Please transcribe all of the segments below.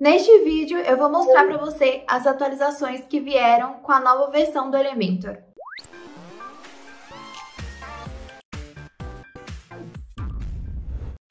Neste vídeo eu vou mostrar para você as atualizações que vieram com a nova versão do Elementor.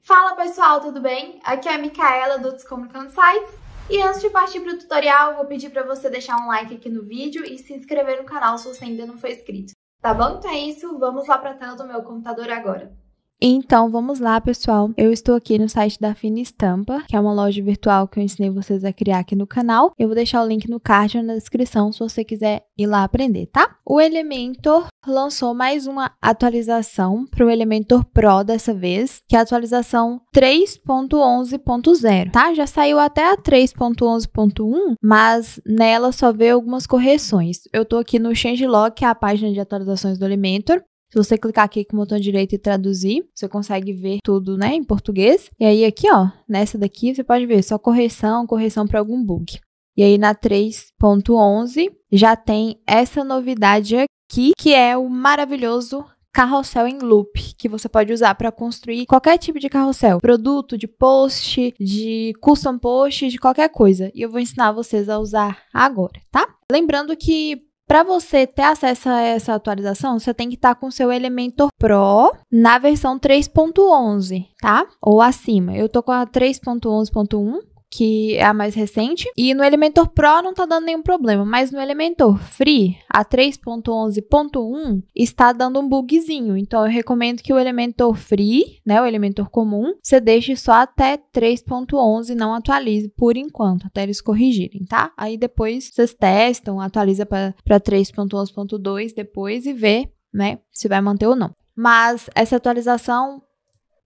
Fala pessoal, tudo bem? Aqui é a Micaela do Descomunicando Sites e antes de partir para o tutorial, vou pedir para você deixar um like aqui no vídeo e se inscrever no canal se você ainda não foi inscrito. Tá bom? Então é isso, vamos lá para a tela do meu computador agora. Então, vamos lá, pessoal. Eu estou aqui no site da Fina Estampa, que é uma loja virtual que eu ensinei vocês a criar aqui no canal. Eu vou deixar o link no card ou na descrição se você quiser ir lá aprender, tá? O Elementor lançou mais uma atualização para o Elementor Pro dessa vez, que é a atualização 3.11.0, tá? Já saiu até a 3.11.1, mas nela só veio algumas correções. Eu estou aqui no Changelog, que é a página de atualizações do Elementor, se você clicar aqui com o botão direito e traduzir, você consegue ver tudo, né, em português. E aí aqui, ó, nessa daqui você pode ver só correção, correção para algum bug. E aí na 3.11 já tem essa novidade aqui, que é o maravilhoso carrossel em loop, que você pode usar para construir qualquer tipo de carrossel, produto, de post, de custom post, de qualquer coisa. E eu vou ensinar vocês a usar agora, tá? Lembrando que para você ter acesso a essa atualização, você tem que estar tá com seu Elementor Pro na versão 3.11, tá? Ou acima. Eu tô com a 3.11.1 que é a mais recente. E no Elementor Pro não tá dando nenhum problema, mas no Elementor Free, a 3.11.1, está dando um bugzinho. Então eu recomendo que o Elementor Free, né, o Elementor comum, você deixe só até 3.11, não atualize por enquanto, até eles corrigirem, tá? Aí depois vocês testam, atualiza para 3.11.2 depois e vê, né, se vai manter ou não. Mas essa atualização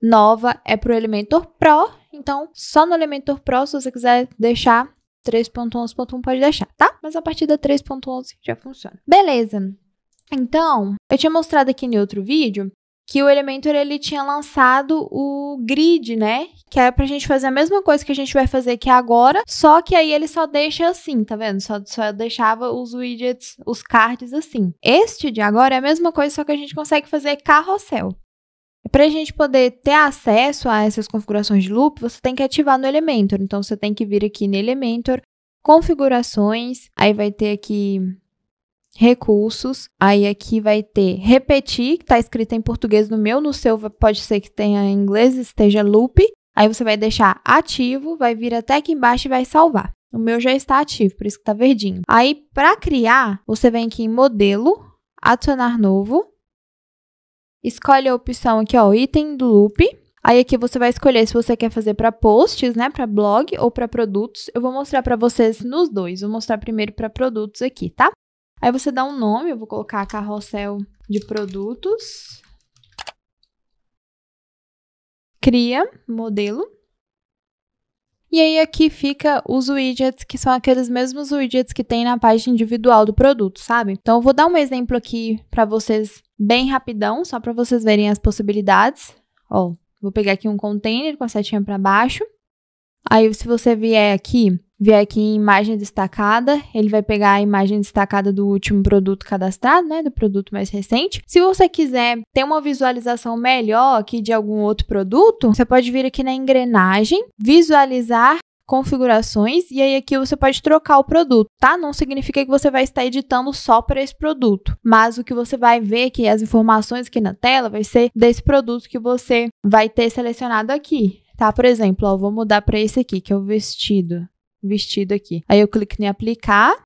nova é para o Elementor Pro então, só no Elementor Pro, se você quiser deixar 3.11.1, pode deixar, tá? Mas a partir da 3.11 já funciona. Beleza. Então, eu tinha mostrado aqui em outro vídeo que o Elementor ele tinha lançado o grid, né? Que é pra gente fazer a mesma coisa que a gente vai fazer aqui agora, só que aí ele só deixa assim, tá vendo? Só, só deixava os widgets, os cards assim. Este de agora é a mesma coisa, só que a gente consegue fazer carrossel. Para a gente poder ter acesso a essas configurações de loop, você tem que ativar no Elementor. Então, você tem que vir aqui no Elementor, configurações, aí vai ter aqui recursos, aí aqui vai ter repetir, que está escrito em português no meu, no seu pode ser que tenha em inglês, esteja loop. Aí você vai deixar ativo, vai vir até aqui embaixo e vai salvar. O meu já está ativo, por isso que está verdinho. Aí, para criar, você vem aqui em modelo, adicionar novo, escolhe a opção aqui, ó, item do loop. Aí aqui você vai escolher se você quer fazer para posts, né, para blog ou para produtos. Eu vou mostrar para vocês nos dois. Vou mostrar primeiro para produtos aqui, tá? Aí você dá um nome, eu vou colocar carrossel de produtos. Cria modelo. E aí aqui fica os widgets, que são aqueles mesmos widgets que tem na página individual do produto, sabe? Então eu vou dar um exemplo aqui para vocês bem rapidão, só para vocês verem as possibilidades. Ó, vou pegar aqui um container com a setinha para baixo. Aí se você vier aqui vier aqui em imagem destacada, ele vai pegar a imagem destacada do último produto cadastrado, né, do produto mais recente. Se você quiser ter uma visualização melhor aqui de algum outro produto, você pode vir aqui na engrenagem, visualizar configurações e aí aqui você pode trocar o produto, tá? Não significa que você vai estar editando só para esse produto, mas o que você vai ver aqui, as informações aqui na tela, vai ser desse produto que você vai ter selecionado aqui. Tá, por exemplo, ó, vou mudar para esse aqui, que é o vestido vestido aqui. Aí eu clico em aplicar.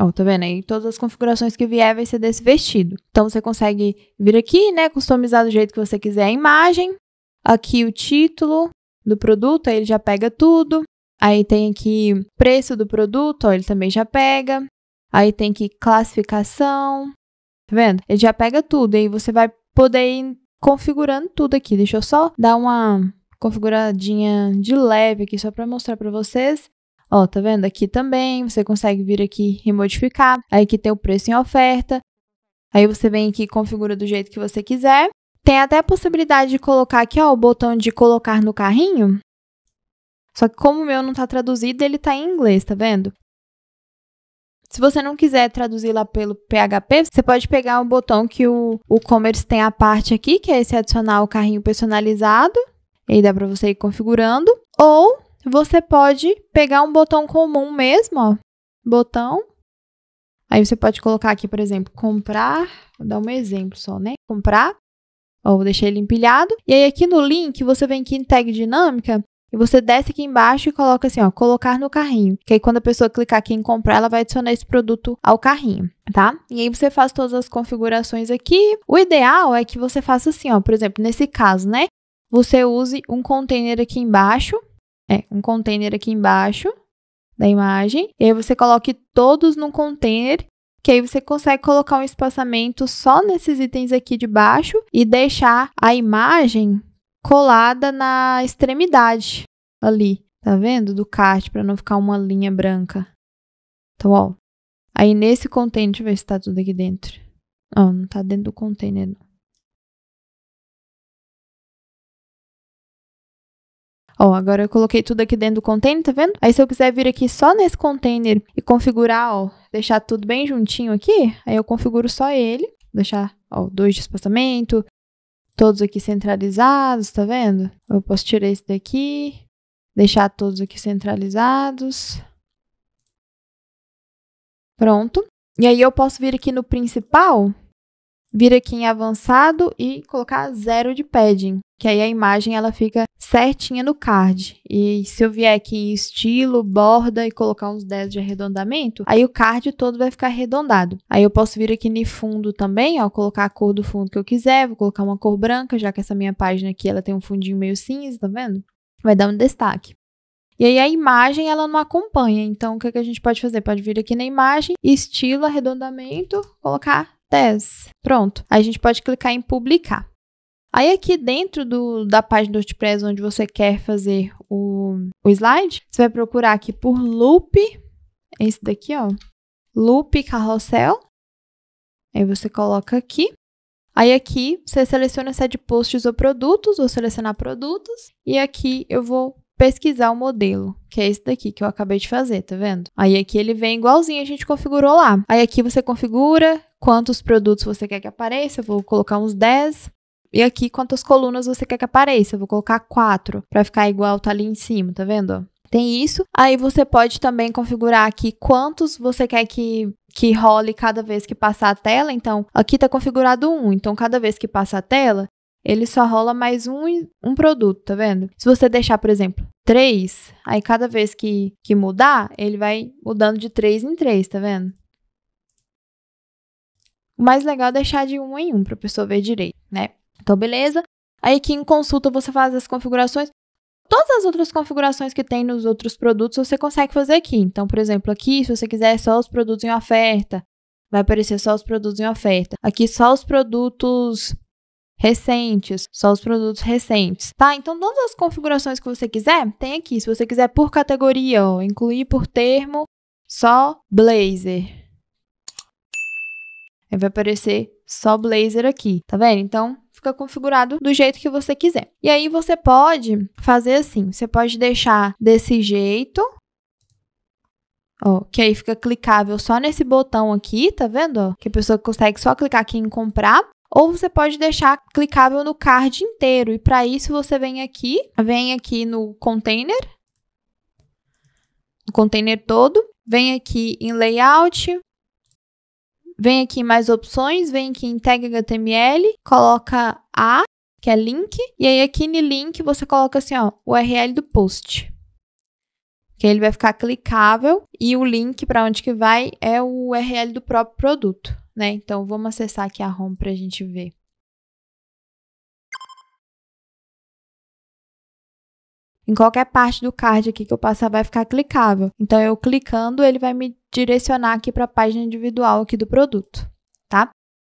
Ó, tá vendo? Aí todas as configurações que vier vai ser desse vestido. Então você consegue vir aqui, né, customizar do jeito que você quiser a imagem. Aqui o título do produto, aí ele já pega tudo. Aí tem aqui preço do produto, ó, ele também já pega. Aí tem aqui classificação. Tá vendo? Ele já pega tudo. Aí você vai poder ir configurando tudo aqui. Deixa eu só dar uma configuradinha de leve aqui só para mostrar para vocês. Ó, tá vendo? Aqui também você consegue vir aqui e modificar. Aí aqui tem o preço em oferta. Aí você vem aqui e configura do jeito que você quiser. Tem até a possibilidade de colocar aqui, ó, o botão de colocar no carrinho. Só que como o meu não tá traduzido, ele tá em inglês, tá vendo? Se você não quiser traduzir lá pelo PHP, você pode pegar o botão que o, o Commerce tem a parte aqui, que é esse adicionar o carrinho personalizado. E aí dá para você ir configurando. Ou você pode pegar um botão comum mesmo, ó. Botão. Aí você pode colocar aqui, por exemplo, comprar. Vou dar um exemplo só, né? Comprar. Ó, vou deixar ele empilhado. E aí aqui no link, você vem aqui em tag dinâmica e você desce aqui embaixo e coloca assim, ó, colocar no carrinho. Que aí quando a pessoa clicar aqui em comprar, ela vai adicionar esse produto ao carrinho, tá? E aí você faz todas as configurações aqui. O ideal é que você faça assim, ó, por exemplo, nesse caso, né? você use um container aqui embaixo, é, um container aqui embaixo da imagem, e aí você coloque todos num container, que aí você consegue colocar um espaçamento só nesses itens aqui de baixo e deixar a imagem colada na extremidade ali, tá vendo? Do kart, para não ficar uma linha branca. Então, ó, aí nesse container, deixa eu ver se tá tudo aqui dentro. Não, não tá dentro do container, não. Ó, agora eu coloquei tudo aqui dentro do container, tá vendo? Aí se eu quiser vir aqui só nesse container e configurar, ó, deixar tudo bem juntinho aqui, aí eu configuro só ele, deixar, ó, dois de espaçamento, todos aqui centralizados, tá vendo? Eu posso tirar esse daqui, deixar todos aqui centralizados. Pronto. E aí eu posso vir aqui no principal, vir aqui em avançado e colocar zero de padding que aí a imagem ela fica certinha no card. E se eu vier aqui em estilo, borda e colocar uns 10 de arredondamento, aí o card todo vai ficar arredondado. Aí eu posso vir aqui no fundo também, ó, colocar a cor do fundo que eu quiser, vou colocar uma cor branca, já que essa minha página aqui ela tem um fundinho meio cinza, tá vendo? Vai dar um destaque. E aí a imagem ela não acompanha, então o que, é que a gente pode fazer? Pode vir aqui na imagem, estilo, arredondamento, colocar 10. Pronto. Aí a gente pode clicar em publicar. Aí aqui dentro do, da página do WordPress onde você quer fazer o, o slide, você vai procurar aqui por loop, esse daqui, ó, loop carrossel. Aí você coloca aqui. Aí aqui você seleciona se é de posts ou produtos, vou selecionar produtos e aqui eu vou pesquisar o modelo, que é esse daqui que eu acabei de fazer, tá vendo? Aí aqui ele vem igualzinho, a gente configurou lá. Aí aqui você configura quantos produtos você quer que apareça, eu vou colocar uns 10. E aqui, quantas colunas você quer que apareça? Eu vou colocar quatro para ficar igual tá ali em cima, tá vendo? Tem isso. Aí você pode também configurar aqui quantos você quer que que role cada vez que passar a tela. Então, aqui tá configurado um. Então, cada vez que passa a tela, ele só rola mais um, um produto, tá vendo? Se você deixar, por exemplo, 3, aí cada vez que, que mudar, ele vai mudando de 3 em 3, tá vendo? O mais legal é deixar de um em um para a pessoa ver direito, né? Então, beleza. Aí aqui em consulta você faz as configurações. Todas as outras configurações que tem nos outros produtos você consegue fazer aqui. Então, por exemplo, aqui, se você quiser só os produtos em oferta, vai aparecer só os produtos em oferta. Aqui, só os produtos recentes, só os produtos recentes, tá? Então, todas as configurações que você quiser, tem aqui. Se você quiser por categoria, ó, incluir por termo, só blazer. Aí vai aparecer só blazer aqui, tá vendo? Então fica configurado do jeito que você quiser. E aí você pode fazer assim, você pode deixar desse jeito, Ó, que aí fica clicável só nesse botão aqui, tá vendo? que a pessoa consegue só clicar aqui em comprar. Ou você pode deixar clicável no card inteiro. E para isso você vem aqui, vem aqui no container, no container todo, vem aqui em layout, Vem aqui em mais opções, vem aqui em tag HTML, coloca a, que é link, e aí aqui no link você coloca assim, ó, URL do post. Que ele vai ficar clicável e o link para onde que vai é o URL do próprio produto, né? Então vamos acessar aqui a home para a gente ver. Em qualquer parte do card aqui que eu passar vai ficar clicável. Então eu clicando, ele vai me direcionar aqui para a página individual aqui do produto, tá?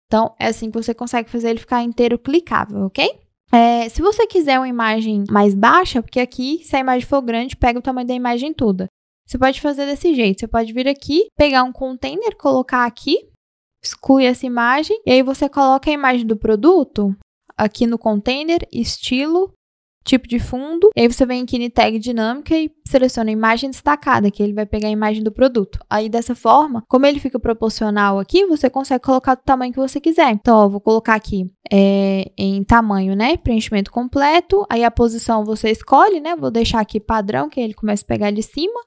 Então é assim que você consegue fazer ele ficar inteiro clicável, ok? É, se você quiser uma imagem mais baixa, porque aqui, se a imagem for grande, pega o tamanho da imagem toda. Você pode fazer desse jeito. Você pode vir aqui, pegar um container, colocar aqui, exclui essa imagem, e aí você coloca a imagem do produto aqui no container, estilo, tipo de fundo. E aí você vem aqui em tag dinâmica e seleciona imagem destacada, que ele vai pegar a imagem do produto. Aí dessa forma, como ele fica proporcional aqui, você consegue colocar do tamanho que você quiser. Então, ó, vou colocar aqui é, em tamanho, né? Preenchimento completo. Aí a posição você escolhe, né? Vou deixar aqui padrão, que ele começa a pegar de cima.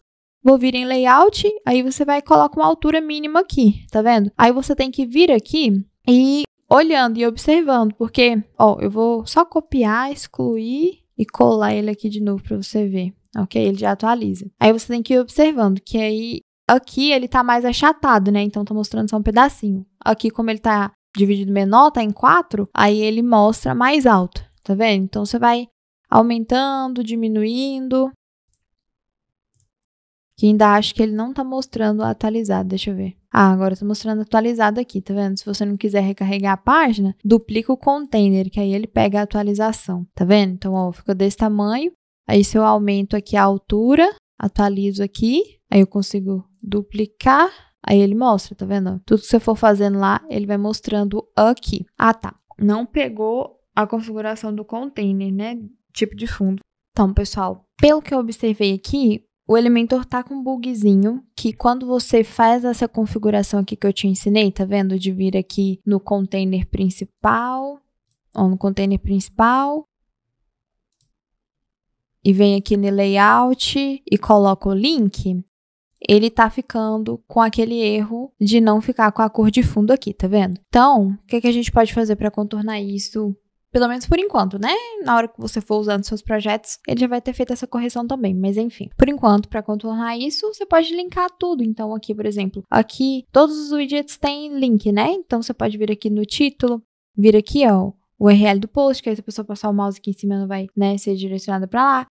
Vou vir em layout, aí você vai colocar uma altura mínima aqui, tá vendo? Aí você tem que vir aqui e olhando e observando, porque, ó, eu vou só copiar, excluir e colar ele aqui de novo para você ver, ok? Ele já atualiza. Aí você tem que ir observando, que aí aqui ele tá mais achatado, né? Então tá mostrando só um pedacinho. Aqui como ele tá dividido menor, tá em 4, aí ele mostra mais alto, tá vendo? Então você vai aumentando, diminuindo. Que ainda acho que ele não tá mostrando atualizado, deixa eu ver. Ah, agora eu tô mostrando atualizado aqui, tá vendo? Se você não quiser recarregar a página, duplica o container, que aí ele pega a atualização, tá vendo? Então, ó, ficou desse tamanho. Aí se eu aumento aqui a altura, atualizo aqui, aí eu consigo duplicar, aí ele mostra, tá vendo? Tudo que você for fazendo lá, ele vai mostrando aqui. Ah, tá. Não pegou a configuração do container, né? Tipo de fundo. Então, pessoal, pelo que eu observei aqui, o Elementor tá com um bugzinho que quando você faz essa configuração aqui que eu te ensinei, tá vendo? De vir aqui no container principal, ou no container principal, e vem aqui no layout e coloca o link, ele tá ficando com aquele erro de não ficar com a cor de fundo aqui, tá vendo? Então, o que, que a gente pode fazer para contornar isso pelo menos por enquanto, né? Na hora que você for usando seus projetos, ele já vai ter feito essa correção também. Mas enfim, por enquanto, para contornar isso, você pode linkar tudo. Então, aqui, por exemplo, aqui todos os widgets têm link, né? Então, você pode vir aqui no título, vir aqui, ó, o URL do post, que aí se a pessoa passar o mouse aqui em cima, não vai né, ser direcionada para lá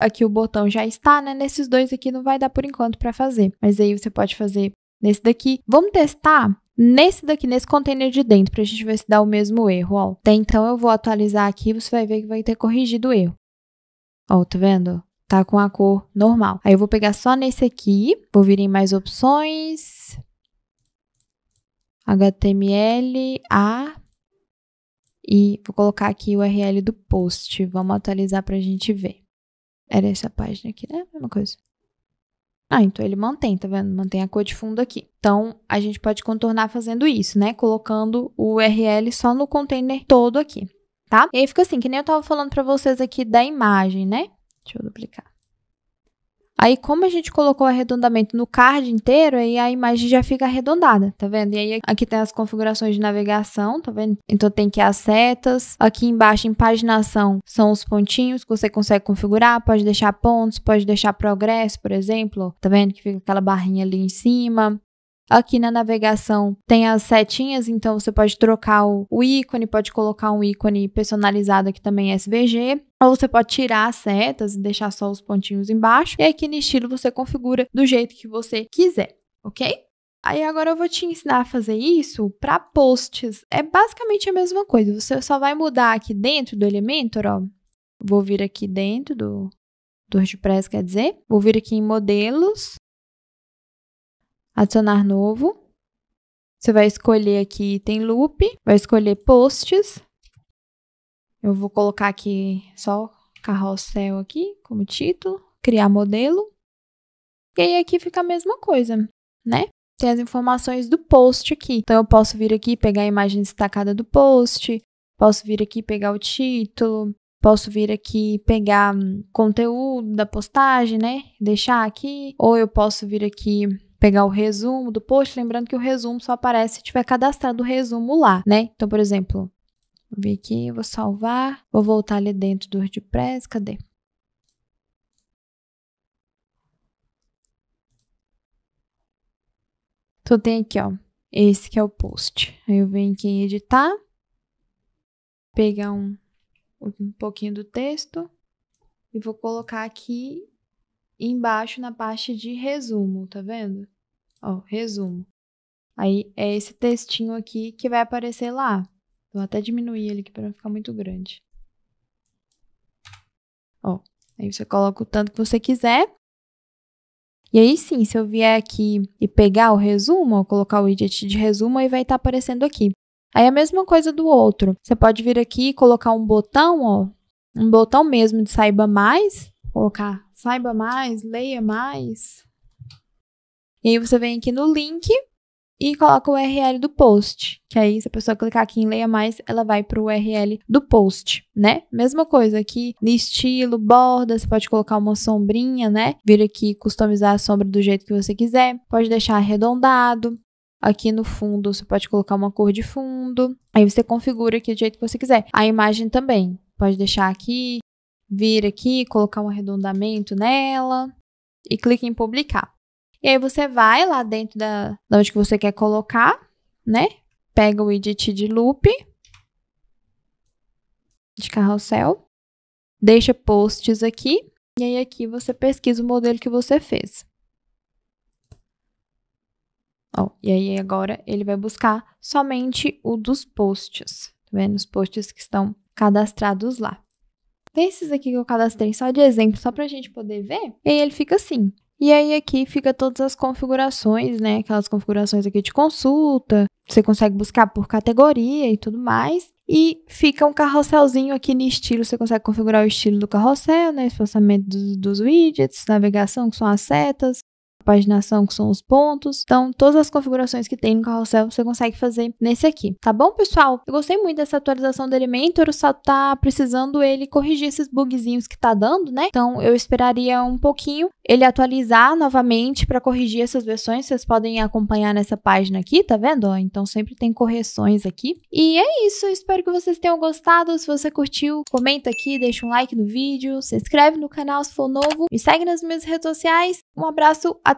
aqui o botão já está, né? Nesses dois aqui não vai dar por enquanto para fazer, mas aí você pode fazer nesse daqui. Vamos testar nesse daqui, nesse container de dentro, para a gente ver se dá o mesmo erro, ó. Até então eu vou atualizar aqui, você vai ver que vai ter corrigido o erro. Ó, tá vendo? Tá com a cor normal. Aí eu vou pegar só nesse aqui, vou vir em mais opções, HTML, A, e vou colocar aqui o URL do post. Vamos atualizar para a gente ver. Era essa página aqui, né? Mesma coisa. Ah, então ele mantém, tá vendo? Mantém a cor de fundo aqui. Então, a gente pode contornar fazendo isso, né? Colocando o URL só no container todo aqui, tá? E aí fica assim, que nem eu tava falando pra vocês aqui da imagem, né? Deixa eu duplicar. Aí, como a gente colocou o arredondamento no card inteiro, aí a imagem já fica arredondada, tá vendo? E aí, aqui tem as configurações de navegação, tá vendo? Então, tem que as setas. Aqui embaixo, em paginação, são os pontinhos que você consegue configurar. Pode deixar pontos, pode deixar progresso, por exemplo. Tá vendo que fica aquela barrinha ali em cima. Aqui na navegação tem as setinhas, então você pode trocar o, ícone, pode colocar um ícone personalizado aqui também é SVG. Ou você pode tirar as setas e deixar só os pontinhos embaixo. E aqui no estilo você configura do jeito que você quiser, ok? Aí agora eu vou te ensinar a fazer isso para posts. É basicamente a mesma coisa. Você só vai mudar aqui dentro do Elementor, ó. Vou vir aqui dentro do, do WordPress, quer dizer. Vou vir aqui em modelos adicionar novo. Você vai escolher aqui, tem loop, vai escolher posts. Eu vou colocar aqui só carrossel aqui como título, criar modelo. E aí aqui fica a mesma coisa, né? Tem as informações do post aqui. Então eu posso vir aqui pegar a imagem destacada do post, posso vir aqui pegar o título, posso vir aqui pegar hum, conteúdo da postagem, né? Deixar aqui, ou eu posso vir aqui pegar o resumo do post, lembrando que o resumo só aparece se tiver cadastrado o resumo lá, né? Então, por exemplo, vou vir aqui, vou salvar, vou voltar ali dentro do WordPress, cadê? Então, tem aqui, ó, esse que é o post. Aí eu venho aqui em editar, pegar um, um pouquinho do texto e vou colocar aqui embaixo na parte de resumo, tá vendo? Ó, resumo. Aí é esse textinho aqui que vai aparecer lá. Vou até diminuir ele aqui para não ficar muito grande. Ó, aí você coloca o tanto que você quiser. E aí sim, se eu vier aqui e pegar o resumo, ó, colocar o widget de resumo, aí vai estar tá aparecendo aqui. Aí é a mesma coisa do outro. Você pode vir aqui e colocar um botão, ó, um botão mesmo de saiba mais, colocar saiba mais, leia mais. E aí você vem aqui no link e coloca o URL do post, que aí se a pessoa clicar aqui em leia mais, ela vai para o URL do post, né? Mesma coisa aqui, no estilo, borda, você pode colocar uma sombrinha, né? Vir aqui customizar a sombra do jeito que você quiser, pode deixar arredondado. Aqui no fundo, você pode colocar uma cor de fundo. Aí você configura aqui do jeito que você quiser. A imagem também, pode deixar aqui vir aqui, colocar um arredondamento nela e clica em publicar. E aí você vai lá dentro da, da onde que você quer colocar, né? Pega o edit de loop de carrossel, deixa posts aqui e aí aqui você pesquisa o modelo que você fez. Oh, e aí agora ele vai buscar somente o dos posts, tá vendo? Os posts que estão cadastrados lá. Esses aqui que eu cadastrei só de exemplo, só para a gente poder ver. E aí ele fica assim. E aí aqui fica todas as configurações, né? Aquelas configurações aqui de consulta, você consegue buscar por categoria e tudo mais. E fica um carrosselzinho aqui no estilo, você consegue configurar o estilo do carrossel, né? Espaçamento dos, dos widgets, navegação, que são as setas, paginação, que são os pontos. Então, todas as configurações que tem no carrossel você consegue fazer nesse aqui. Tá bom, pessoal? Eu gostei muito dessa atualização do Elementor, só tá precisando ele corrigir esses bugzinhos que tá dando, né? Então, eu esperaria um pouquinho ele atualizar novamente para corrigir essas versões. Vocês podem acompanhar nessa página aqui, tá vendo? Então, sempre tem correções aqui. E é isso, espero que vocês tenham gostado. Se você curtiu, comenta aqui, deixa um like no vídeo, se inscreve no canal se for novo, me segue nas minhas redes sociais. Um abraço, até